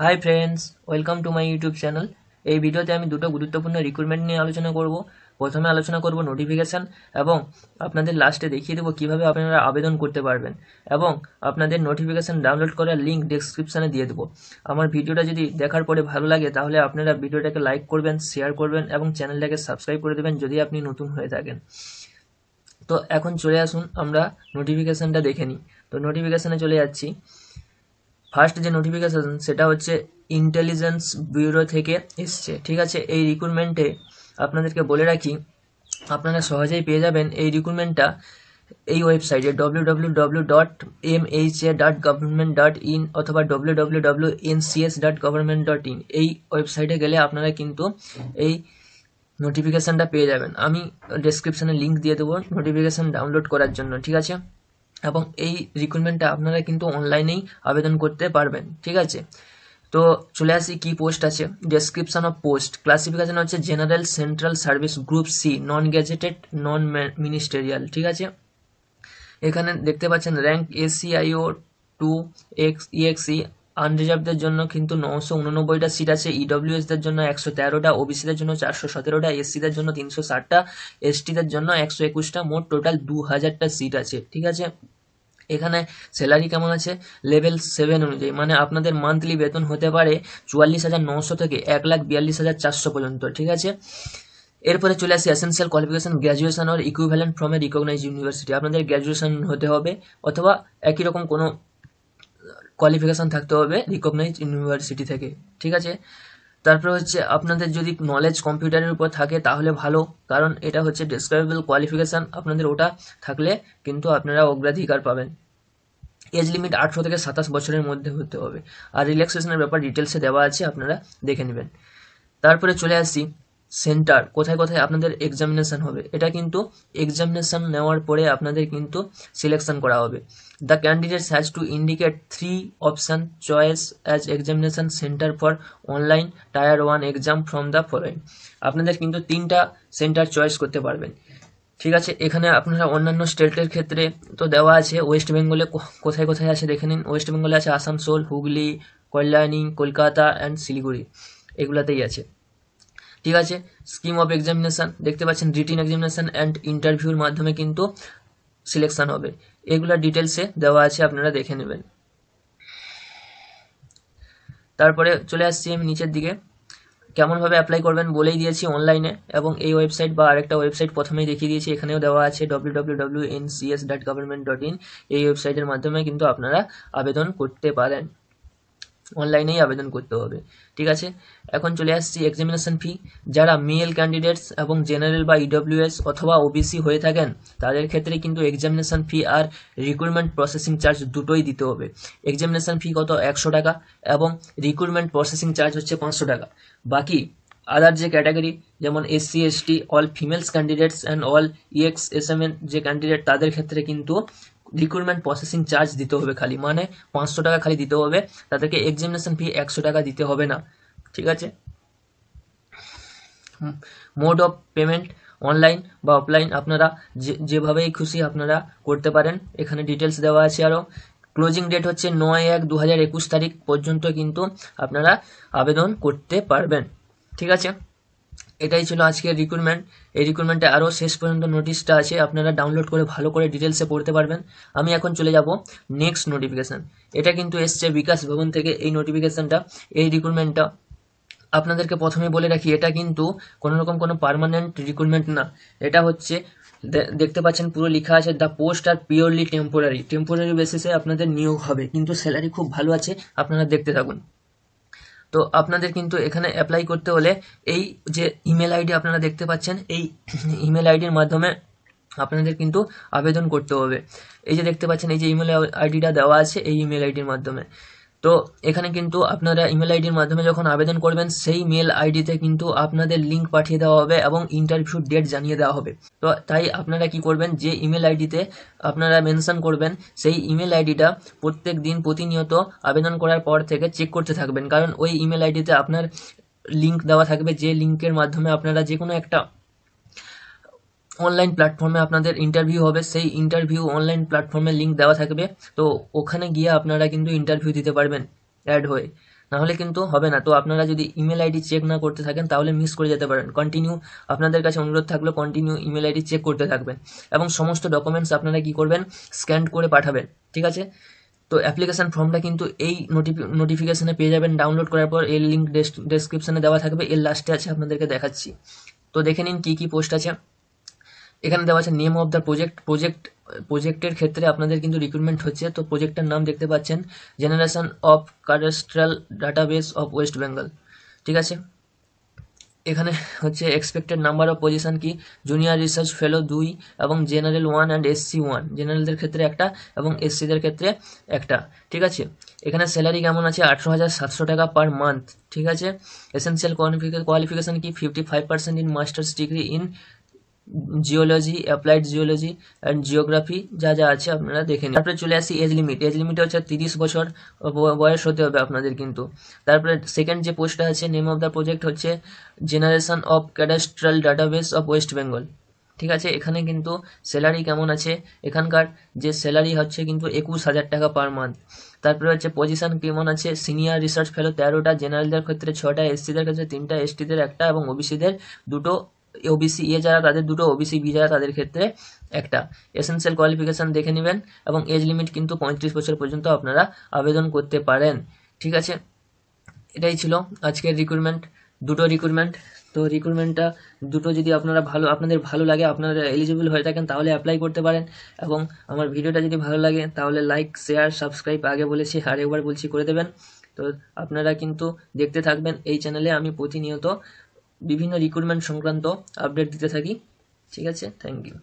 high friends welcome to my YouTube channel এই ভিডিওতে আমি দুটো গুরুত্বপূর্ণ রিক্রুটমেন্ট নিয়ে আলোচনা করব প্রথমে আলোচনা করব নোটিফিকেশান এবং আপনাদের লাস্টে দেখিয়ে দেবো কীভাবে আপনারা আবেদন করতে পারবেন এবং আপনাদের নোটিফিকেশান ডাউনলোড করার লিঙ্ক ডেসক্রিপশানে দিয়ে দেবো আমার ভিডিওটা যদি দেখার পরে ভালো লাগে তাহলে আপনারা ভিডিওটাকে লাইক করবেন শেয়ার করবেন এবং চ্যানেলটাকে সাবস্ক্রাইব করে দেবেন যদি আপনি নতুন হয়ে থাকেন তো এখন চলে আসুন আমরা নোটিফিকেশানটা দেখে নিই তো নোটিফিকেশানে চলে যাচ্ছি ফার্স্ট যে নোটিফিকেশন সেটা হচ্ছে ইন্টেলিজেন্স ব্যুরো থেকে এসছে ঠিক আছে এই রিক্রুটমেন্টে আপনাদেরকে বলে রাখি আপনারা সহজেই পেয়ে যাবেন এই রিক্রুটমেন্টটা এই ওয়েবসাইটে W W W dot M H A dot government dot in অথবা W W W N C S dot government dot in এই ওয়েবসাইটে গেলে আপনারা কিন্তু এই নোটিফিকেশানটা পেয়ে যাবেন আমি ডেসক্রিপশানে লিঙ্ক দিয়ে দেবো নোটিফিকেশান ডাউনলোড করার জন্য ঠিক আছে এবং এই রিক্রুটমেন্টটা আপনারা কিন্তু অনলাইনেই আবেদন করতে পারবেন ঠিক আছে তো চলে আসি কি পোস্ট আছে ডেসক্রিপশন অফ পোস্ট ক্লাসিফিকেশন হচ্ছে general central service group C non gazetted non ministerial ঠিক আছে এখানে দেখতে পাচ্ছেন rank ACIO two ex EXE আনরিজার্ভদের জন্য কিন্তু নশো উননব্বইটা সিট আছে ইডব্লিউএসদের জন্য একশো তেরোটা ওবিসিদের জন্য চারশো সতেরোটা এসসিদের জন্য তিনশো ষাটটা এসটিদের জন্য একশো একুশটা মোট টোটাল দু হাজারটা সিট আছে ঠিক আছে এখানে স্যালারি কেমন আছে লেভেল সেভেন অনুযায়ী মানে আপনাদের মান্থলি বেতন হতে পারে চুয়াল্লিশ হাজার নশো থেকে এক লাখ বিয়াল্লিশ হাজার চারশো পর্যন্ত ঠিক আছে এরপরে চলে আসে essential qualification graduation or equivalent from a recognise university আপনাদের গ্র্যাজুয়েশন হতে হবে অথবা একই রকম কোনো কোয়ালিফিকেশান থাকতে হবে রিকগনাইজ ইউনিভার্সিটি থেকে ঠিক আছে তারপরে হচ্ছে আপনাদের যদি নলেজ কম্পিউটারের উপর থাকে তাহলে ভালো কারণ এটা হচ্ছে ডেসক্রাইবেবল কোয়ালিফিকেশান আপনাদের ওটা থাকলে কিন্তু আপনারা অগ্রাধিকার পাবেন এজ লিমিট আঠেরো থেকে সাতাশ বছরের মধ্যে হতে হবে আর রিল্যাক্সেশনের ব্যাপার ডিটেলসে দেওয়া আছে আপনারা দেখে নেবেন তারপরে চলে আসি সেন্টার কোথায় কোথায় আপনাদের এক্সামিনেশান হবে এটা কিন্তু এক্সামিনেশান নেওয়ার পরে আপনাদের কিন্তু সিলেকশন করা হবে the candidates has to indicate three option choice as examination centre for online tier one exam from the following আপনাদের কিন্তু তিনটা সেন্টার চয়েস করতে পারবেন ঠিক আছে এখানে আপনারা অন্যান্য স্টেটের ক্ষেত্রে তো দেওয়া আছে ওয়েস্ট বেঙ্গলে কোথায় কোথায় আছে দেখে নিন ওয়েস্ট বেঙ্গলে আছে আসানসোল হুগলি কল্যাণী কলকাতা অ্যান্ড শিলিগুড়ি এগুলাতেই আছে ঠিক আছে স্কিম অফ এক্সামিনেশান দেখতে পাচ্ছেন রিটিন এক্সামিনেশান অ্যান্ড ইন্টারভিউর মাধ্যমে কিন্তু সিলেকশান হবে এগুলা ডিটেলসে দেওয়া আছে আপনারা দেখে নেবেন তারপরে চলে আসছি আমি নিচের দিকে কেমনভাবে অ্যাপ্লাই করবেন বলেই দিয়েছি অনলাইনে এবং এই ওয়েবসাইট বা আরেকটা ওয়েবসাইট প্রথমেই দেখিয়ে দিয়েছি এখানেও দেওয়া আছে W W W N C S dot government dot in এই ওয়েবসাইটের মাধ্যমে কিন্তু আপনারা আবেদন করতে পারেন অনলাইনেই আবেদন করতে হবে ঠিক আছে এখন চলে আসছি এক্সামিনেশন ফি যারা মেল ক্যান্ডিডেটস এবং জেনারেল বা ইডব্লিউএস e অথবা ওবিসি হয়ে থাকেন তাদের ক্ষেত্রে কিন্তু এক্সামিনেশন ফি আর রিক্রুটমেন্ট প্রসেসিং চার্জ দুটোই দিতে হবে এক্সামিনেশন ফি কত একশো টাকা এবং রিক্রুটমেন্ট প্রসেসিং চার্জ হচ্ছে পাঁচশো টাকা বাকি আদার যে ক্যাটাগরি যেমন SC ST all females candidates and all ex S M N যে ক্যান্ডিডেট তাদের ক্ষেত্রে কিন্তু রিক্রুটমেন্ট প্রসেসিং চার্জ দিতে হবে খালি মানে পাঁচশো টাকা খালি দিতে হবে তাদেরকে এক্সামিনেশন ফি একশো টাকা দিতে হবে না ঠিক আছে mode of payment online or offline আপনারা যেভাবেই খুশি আপনারা করতে পারেন এখানে ডিটেলস দেওয়া আছে আরও ক্লোজিং ডেট হচ্ছে নয় এক দু তারিখ পর্যন্ত কিন্তু আপনারা আবেদন করতে পারবেন ঠিক আছে এটাই ছিল আজকের রিক্রুটমেন্ট এই রিক্রুটমেন্টে আরও শেষ পর্যন্ত নোটিশটা আছে আপনারা ডাউনলোড করে ভালো করে ডিটেলসে পড়তে পারবেন আমি এখন চলে যাব নেক্সট নোটিফিকেশান এটা কিন্তু এসছে বিকাশ ভবন থেকে এই নোটিফিকেশানটা এই রিক্রুটমেন্টটা আপনাদেরকে প্রথমে বলে রাখি এটা কিন্তু কোনো রকম কোনো পারমানেন্ট রিক্রুটমেন্ট না এটা হচ্ছে দেখতে পাচ্ছেন পুরো লেখা আছে the post are purely temporary temporary বেসিসে আপনাদের নিয়োগ হবে কিন্তু স্যালারি খুব ভালো আছে আপনারা দেখতে থাকুন তো আপনাদের কিন্তু এখানে অ্যাপ্লাই করতে হলে এই যে ইমেল আইডি আপনারা দেখতে পাচ্ছেন এই ইমেল আইডির মাধ্যমে আপনাদের কিন্তু আবেদন করতে হবে এই যে দেখতে পাচ্ছেন এই যে ইমেল আইডিটা দেওয়া আছে এই ইমেল আইডির মাধ্যমে তো এখানে কিন্তু আপনারা ইমেল আইডির মাধ্যমে যখন আবেদন করবেন সেই মেল আইডিতে কিন্তু আপনাদের লিঙ্ক পাঠিয়ে দেওয়া হবে এবং ইন্টারভিউ ডেট জানিয়ে দেওয়া হবে তো তাই আপনারা কি করবেন যে ইমেল আইডিতে আপনারা মেনশন করবেন সেই ইমেল আইডিটা প্রত্যেক দিন প্রতিনিয়ত আবেদন করার পর থেকে চেক করতে থাকবেন কারণ ওই ইমেল আইডিতে আপনার লিঙ্ক দেওয়া থাকবে যে লিঙ্কের মাধ্যমে আপনারা যে কোনো একটা অনলাইন প্ল্যাটফর্মে আপনাদের ইন্টারভিউ হবে সেই ইন্টারভিউ অনলাইন প্ল্যাটফর্মে লিঙ্ক দেওয়া থাকবে তো ওখানে গিয়ে আপনারা কিন্তু ইন্টারভিউ দিতে পারবেন অ্যাড হয়ে নাহলে কিন্তু হবে না তো আপনারা যদি ইমেল আইডি চেক না করতে থাকেন তাহলে মিস করে যেতে পারেন কন্টিনিউ আপনাদের কাছে অনুরোধ থাকলো কন্টিনিউ ইমেল আইডি চেক করতে থাকবেন এবং সমস্ত ডকুমেন্টস আপনারা কি করবেন স্ক্যান করে পাঠাবেন ঠিক আছে তো অ্যাপ্লিকেশান ফর্মটা কিন্তু এই নোটিফিকেশানে পেয়ে যাবেন ডাউনলোড করার পর এর লিঙ্ক ডেসক্রিপশানে দেওয়া থাকবে এর লাস্টে আছে আপনাদেরকে দেখাচ্ছি তো দেখে নিন কী কী পোস্ট আছে এখানে দেওয়া আছে name of the project project প্রজেক্টের ক্ষেত্রে আপনাদের কিন্তু রিক্রুটমেন্ট হচ্ছে তো প্রজেক্টের নাম দেখতে পাচ্ছেন generation of cadastral database of West Bengal ঠিক আছে এখানে হচ্ছে এক্সপেক্টেড নাম্বার অফ পজিশন কি জুনিয়র রিসার্চ ফেলো দুই এবং general one and SC one জেনারেলদের ক্ষেত্রে একটা এবং এসসিদের ক্ষেত্রে একটা ঠিক আছে এখানে স্যালারি কেমন আছে আঠেরো হাজার সাতশো টাকা পার মান্থ ঠিক আছে এসেন্সিয়াল কোয়ালিফিকেশন কি fifty five percent in masters degree in geology applied geology and geography যা যা আছে আপনারা দেখে নিন তারপরে চলে আসি এজ লিমিট এজ লিমিট হচ্ছে তিরিশ বছর বয়স হতে হবে আপনাদের কিন্তু তারপরে সেকেন্ড যে পোস্টটা আছে নেম অফ দ্য প্রজেক্ট হচ্ছে generation of cadastral database of West Bengal ঠিক আছে এখানে কিন্তু স্যালারি কেমন আছে এখানকার যে স্যালারি হচ্ছে কিন্তু একুশ হাজার টাকা পার মান্থ তারপরে হচ্ছে পজিশন কেমন আছে সিনিয়র রিসার্চ ফেলো তেরোটা জেনারেলদের ক্ষেত্রে ছটা এসসিদের ক্ষেত্রে তিনটা এসটিদের একটা এবং ওবিসিদের দুটো ওবিসি এ যারা তাদের দুটো ওবিসি বি যারা তাদের ক্ষেত্রে একটা এসেন্সিয়াল কোয়ালিফিকেশান দেখে নেবেন এবং এজ লিমিট কিন্তু পঁয়ত্রিশ বছর পর্যন্ত আপনারা আবেদন করতে পারেন ঠিক আছে এটাই ছিল আজকের রিক্রুটমেন্ট দুটো রিক্রুটমেন্ট তো রিক্রুটমেন্টটা দুটো যদি আপনারা ভালো আপনাদের ভালো লাগে আপনারা এলিজিবল হয়ে থাকেন তাহলে অ্যাপ্লাই করতে পারেন এবং আমার ভিডিওটা যদি ভালো লাগে তাহলে লাইক শেয়ার সাবস্ক্রাইব আগে বলেছি আর একবার বলছি করে দেবেন তো আপনারা কিন্তু দেখতে থাকবেন এই চ্যানেলে আমি প্রতিনিয়ত বিভিন্ন রিক্রুটমেন্ট সংক্রান্ত আপডেট দিতে থাকি ঠিক আছে থ্যাংক ইউ